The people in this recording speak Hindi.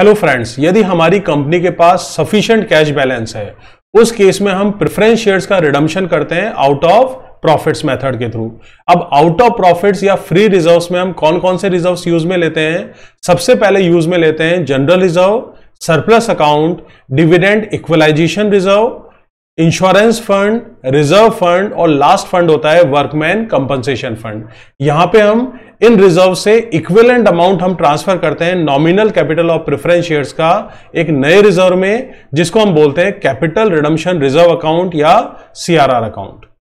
हेलो फ्रेंड्स यदि हमारी कंपनी के पास सफिशिएंट कैश बैलेंस है उस केस में हम प्रेफरेंस शेयर्स का रिडम्शन करते हैं आउट ऑफ प्रॉफिट्स मेथड के थ्रू अब आउट ऑफ प्रॉफिट्स या फ्री रिजर्व्स में हम कौन कौन से रिजर्व्स यूज में लेते हैं सबसे पहले यूज में लेते हैं general reserve surplus account dividend equalisation reserve insurance fund reserve fund और लास्ट फंड होता है वर्कमैन कंपनसेशन फंड यहां पे हम इन रिजर्व से इक्विवेलेंट अमाउंट हम ट्रांसफर करते हैं nominal capital of preference shares का एक नए रिजर्व में जिसको हम बोलते हैं कैपिटल रिडम्शन रिजर्व अकाउंट या सीआरआर अकाउंट